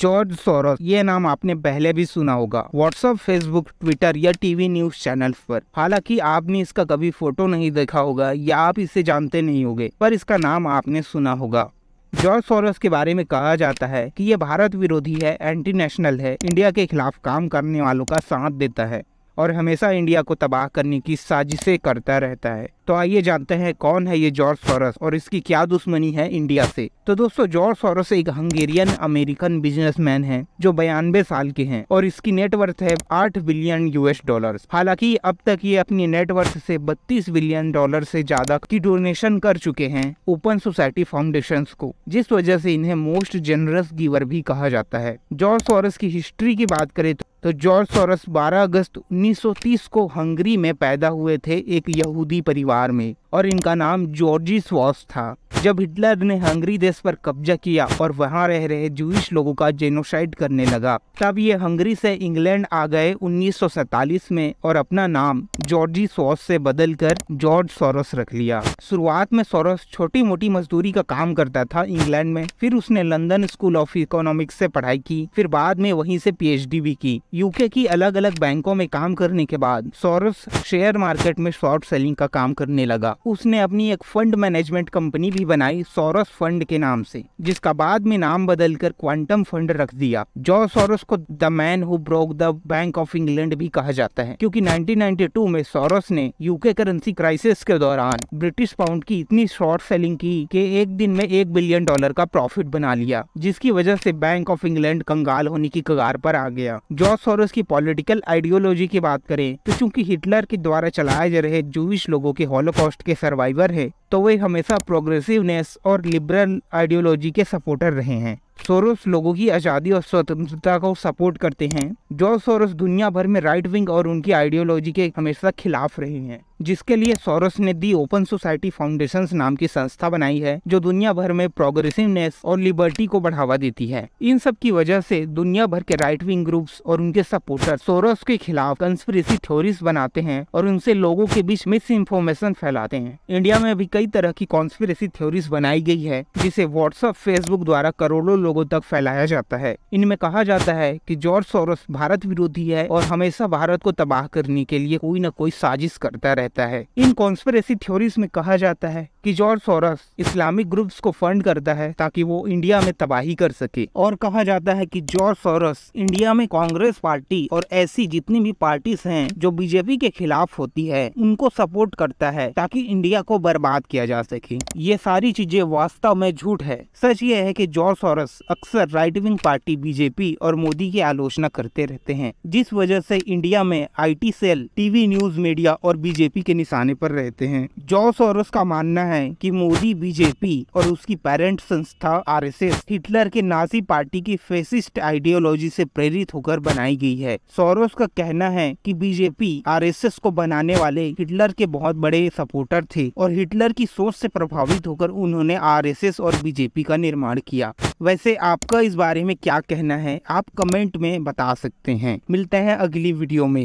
George Soros ये नाम आपने पहले भी सुना होगा व्हाट्सएप फेसबुक ट्विटर या टीवी न्यूज चैनल पर हालांकि आपने इसका कभी फोटो नहीं देखा होगा या आप इसे जानते नहीं होंगे पर इसका नाम आपने सुना होगा जॉर्ज सोरस के बारे में कहा जाता है कि ये भारत विरोधी है एंटी नेशनल है इंडिया के खिलाफ काम करने वालों का साथ देता है और हमेशा इंडिया को तबाह करने की साजिशें करता रहता है तो आइए जानते हैं कौन है ये जॉर्ज सोरस और इसकी क्या दुश्मनी है इंडिया से तो दोस्तों जॉर्ज सोरस एक हंगेरियन अमेरिकन बिजनेसमैन हैं जो बयानबे साल के हैं और इसकी नेटवर्थ है आठ बिलियन यूएस डॉलर्स हालांकि अब तक ये अपनी नेटवर्थ से बत्तीस बिलियन डॉलर से ज्यादा की डोनेशन कर चुके हैं ओपन सोसाइटी फाउंडेशन को जिस वजह से इन्हें मोस्ट जनरस गिवर भी कहा जाता है जॉर्ज सोरस की हिस्ट्री की बात करें तो तो जॉर्ज सोरस 12 अगस्त 1930 को हंगरी में पैदा हुए थे एक यहूदी परिवार परिवार में और इनका नाम जॉर्जी स्वॉस था जब हिटलर ने हंगरी देश पर कब्जा किया और वहां रह रहे जूश लोगों का जेनोसाइड करने लगा तब ये हंगरी से इंग्लैंड आ गए उन्नीस में और अपना नाम जॉर्जी सॉस से बदलकर जॉर्ज सोरस रख लिया शुरुआत में सोरस छोटी मोटी मजदूरी का काम करता था इंग्लैंड में फिर उसने लंदन स्कूल ऑफ इकोनॉमिक्स से पढ़ाई की फिर बाद में वहीं से पीएचडी भी की यूके की अलग अलग बैंकों में काम करने के बाद सोरस शेयर मार्केट में शॉर्ट सेलिंग का काम कर करने लगा उसने अपनी एक फंड मैनेजमेंट कंपनी भी बनाई सोरस फंड के नाम से जिसका बाद में नाम बदलकर क्वांटम फंड रख दिया जॉर्ज सोरस को the man who broke the Bank of England भी कहा जाता है क्योंकि 1992 में सोरस ने यूके करेंसी क्राइसिस के दौरान ब्रिटिश पाउंड की इतनी शॉर्ट सेलिंग की कि एक दिन में एक बिलियन डॉलर का प्रॉफिट बना लिया जिसकी वजह से बैंक ऑफ इंग्लैंड कंगाल होने की कगार पर आ गया जॉर्ज सोरस की पॉलिटिकल आइडियोलॉजी की बात करें तो चूंकि हिटलर के द्वारा चलाए जा रहे जूविश लोगों के हॉलोकॉस्ट के सर्वाइवर है तो वे हमेशा प्रोग्रेसिवनेस और लिबरल आइडियोलॉजी के सपोर्टर रहे हैं सोरोस लोगों की आज़ादी और स्वतंत्रता को सपोर्ट करते हैं जो सोरोस दुनिया भर में राइट विंग और उनकी आइडियोलॉजी के हमेशा खिलाफ रहे हैं जिसके लिए सोरस ने दी ओपन सोसाइटी फाउंडेशन नाम की संस्था बनाई है जो दुनिया भर में प्रोग्रेसिवनेस और लिबर्टी को बढ़ावा देती है इन सब की वजह से दुनिया भर के राइट विंग ग्रुप्स और उनके सपोर्टर सोरस के खिलाफ कंस्पिरेसी थ्योरीज बनाते हैं और उनसे लोगों के बीच मिस इन्फॉर्मेशन फैलाते हैं इंडिया में भी कई तरह की कॉन्स्पिरेसी थ्योरीज बनाई गई है जिसे व्हाट्सएप फेसबुक द्वारा करोड़ों लोगों तक फैलाया जाता है इनमें कहा जाता है कि जॉर्ज सोरस भारत विरोधी है और हमेशा भारत को तबाह करने के लिए कोई न कोई साजिश करता रहे रहता है इन कॉन्स्परेसी थ्योरीज में कहा जाता है कि जॉर्ज सोरस इस्लामिक ग्रुप्स को फंड करता है ताकि वो इंडिया में तबाही कर सके और कहा जाता है कि जॉर्ज सोरस इंडिया में कांग्रेस पार्टी और ऐसी जितनी भी पार्टीज हैं जो बीजेपी के खिलाफ होती है उनको सपोर्ट करता है ताकि इंडिया को बर्बाद किया जा सके ये सारी चीजें वास्तव में झूठ है सच ये है की जॉर्ज सोरस अक्सर राइट विंग पार्टी बीजेपी और मोदी की आलोचना करते रहते हैं जिस वजह से इंडिया में IT cell TV news media और बीजेपी बीजेपी के निशाने पर रहते हैं जॉ सोरस का मानना है कि मोदी बीजेपी और उसकी पेरेंट संस्था आरएसएस हिटलर के नाजी पार्टी की फेसिस्ट आइडियोलॉजी से प्रेरित होकर बनाई गई है सौरस का कहना है कि बीजेपी आरएसएस को बनाने वाले हिटलर के बहुत बड़े सपोर्टर थे और हिटलर की सोच से प्रभावित होकर उन्होंने आरएसएस और बीजेपी का निर्माण किया वैसे आपका इस बारे में क्या कहना है आप कमेंट में बता सकते हैं मिलते हैं अगली वीडियो में